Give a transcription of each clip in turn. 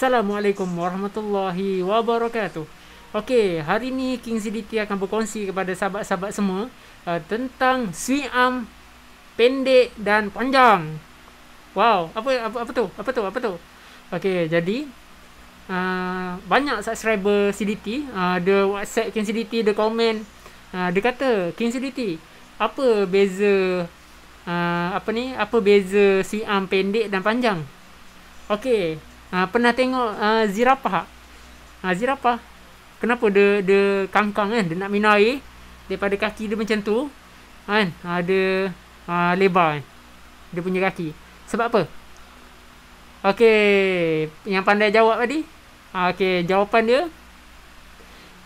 Assalamualaikum warahmatullahi wabarakatuh. Okey, hari ni King Siditi akan berkongsi kepada sahabat-sahabat semua uh, tentang siam pendek dan panjang. Wow, apa apa apa tu? Apa tu? Apa tu? Okey, jadi uh, banyak subscriber Siditi uh, ada uh, WhatsApp King Siditi, ada komen, ada uh, kata King Siditi, apa beza uh, apa ni? Apa beza siam pendek dan panjang? Okey, Ha, pernah tengok uh, zirapah tak? Ha, zirapah. Kenapa dia, dia kangkang kan? Dia nak minum air. Daripada kaki dia macam tu. Kan? Ha, dia ha, lebar kan? Dia punya kaki. Sebab apa? Okey. Yang pandai jawab tadi. Ha, Okey. Jawapan dia.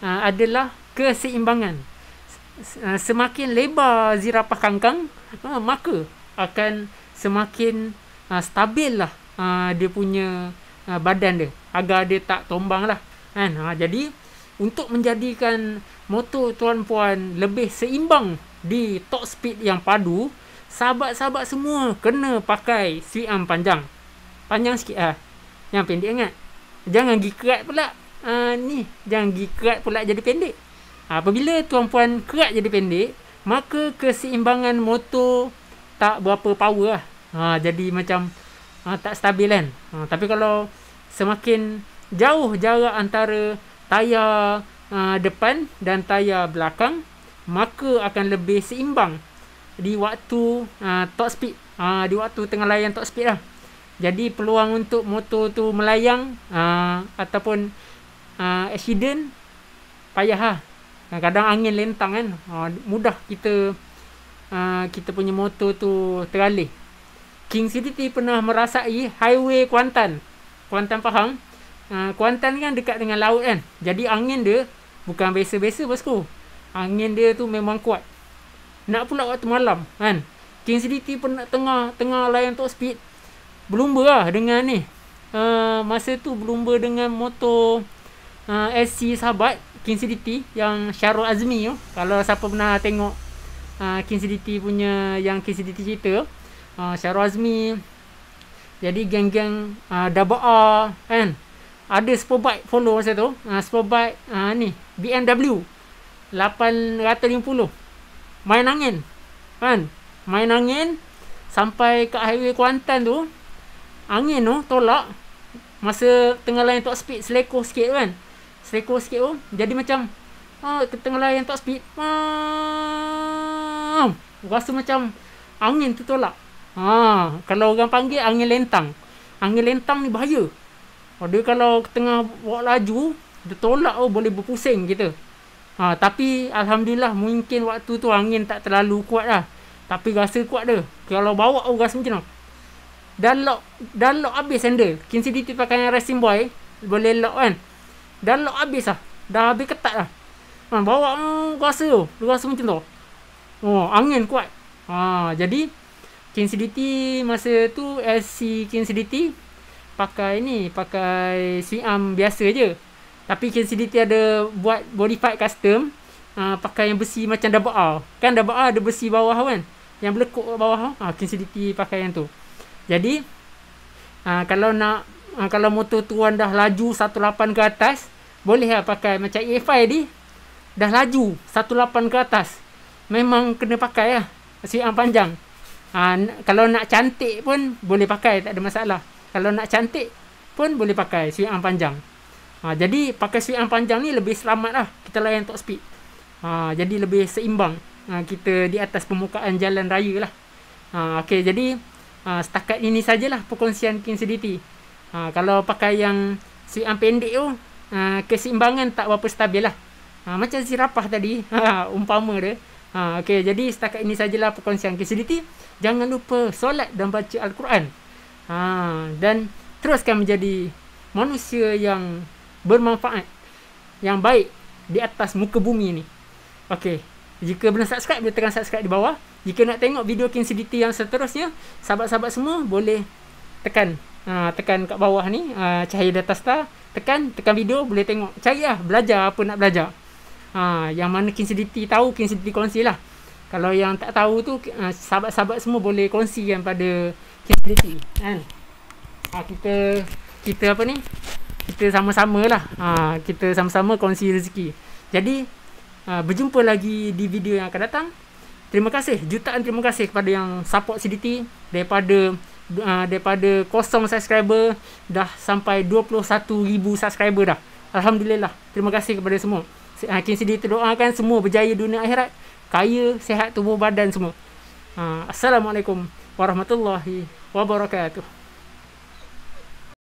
Ha, adalah keseimbangan. Ha, semakin lebar zirapah kangkang. Ha, maka akan semakin ha, stabil lah. Ha, dia punya... Ha, badan dia agar dia tak tombang lah kan? ha, jadi untuk menjadikan motor tuan puan lebih seimbang di top speed yang padu sahabat-sahabat semua kena pakai sweet arm panjang panjang sikit lah yang pendek ingat jangan gi kerat pula ha, ni jangan gi kerat pula jadi pendek ha, apabila tuan puan kerat jadi pendek maka keseimbangan motor tak berapa power lah ha, jadi macam ha, tak stabil kan ha, tapi kalau semakin jauh jarak antara tayar ha, depan dan tayar belakang maka akan lebih seimbang di waktu ha, top speed ha, di waktu tengah layan top speed lah jadi peluang untuk motor tu melayang ha, ataupun ha, accident payah lah kadang-kadang ha, angin lentang kan ha, mudah kita ha, kita punya motor tu teralih King City pernah merasai highway Kuantan. Kuantan faham? Uh, ah, Kuantan kan dekat dengan laut kan. Jadi angin dia bukan biasa-biasa bosku. Angin dia tu memang kuat. Nak pula waktu malam kan. King City pernah tengah tengah layan top speed. Berlumba lah dengan ni. Uh, masa tu berlumba dengan motor uh, ah, SC sahabat King City yang Syarul Azmi tu. Kalau siapa pernah tengok uh, King City punya yang King City cerita uh, ah, Syahrul Azmi jadi geng-geng uh, double R kan ada superbike follow masa tu uh, ah, superbike uh, ni BMW 850 main angin kan main angin sampai ke highway Kuantan tu angin tu tolak masa tengah lain top speed selekoh sikit kan selekoh sikit tu jadi macam ah, uh, tengah lain top speed ah, rasa macam angin tu tolak Ha, kalau orang panggil angin lentang. Angin lentang ni bahaya. Oh, dia kalau tengah buat laju, dia tolak oh, boleh berpusing kita. Ha, tapi Alhamdulillah mungkin waktu tu angin tak terlalu kuat lah. Tapi rasa kuat dia. Kalau bawa oh, rasa macam mana? Dan lock, dan lock habis sandal. Kinsi DT pakai yang racing boy. Boleh lock kan? Dan lock habis lah. Dah habis ketat lah. Ha, bawa hmm, rasa tu. Rasa macam tu. Oh, angin kuat. Ha, jadi, King City masa tu SC King City pakai ni pakai swing arm biasa je. Tapi King City ada buat body part custom uh, pakai yang besi macam double R. Kan double R ada besi bawah kan. Yang berlekuk bawah ah uh, King City pakai yang tu. Jadi uh, kalau nak uh, kalau motor tuan dah laju 18 ke atas boleh lah pakai macam A5 ni dah laju 18 ke atas memang kena pakai lah swing arm panjang ha, kalau nak cantik pun boleh pakai tak ada masalah kalau nak cantik pun boleh pakai suiang panjang ha, jadi pakai suiang panjang ni lebih selamat lah kita layan top speed ha, jadi lebih seimbang ha, kita di atas permukaan jalan raya lah ha, ok jadi ha, setakat ini sajalah perkongsian King City ha, kalau pakai yang suiang pendek tu ha, keseimbangan tak berapa stabil lah ha, macam zirapah tadi ha, umpama dia Ha, okay, jadi setakat ini sajalah perkongsian KCDT. Jangan lupa solat dan baca Al-Quran. Ha, dan teruskan menjadi manusia yang bermanfaat. Yang baik di atas muka bumi ni. Okay, jika belum subscribe, boleh tekan subscribe di bawah. Jika nak tengok video KCDT yang seterusnya, sahabat-sahabat semua boleh tekan. Ha, tekan kat bawah ni, ha, cahaya data star. Tekan, tekan video, boleh tengok. Cari Carilah, belajar apa nak belajar ha, yang mana King City tahu King City kongsi lah kalau yang tak tahu tu eh, sahabat-sahabat semua boleh kongsikan pada King City kan ha, kita kita apa ni kita sama-sama lah ha, kita sama-sama kongsi rezeki jadi ha, berjumpa lagi di video yang akan datang terima kasih jutaan terima kasih kepada yang support CDT daripada uh, daripada kosong subscriber dah sampai 21,000 subscriber dah Alhamdulillah terima kasih kepada semua ha, King Sidi terdoakan semua berjaya dunia akhirat kaya sehat tubuh badan semua ha, Assalamualaikum warahmatullahi wabarakatuh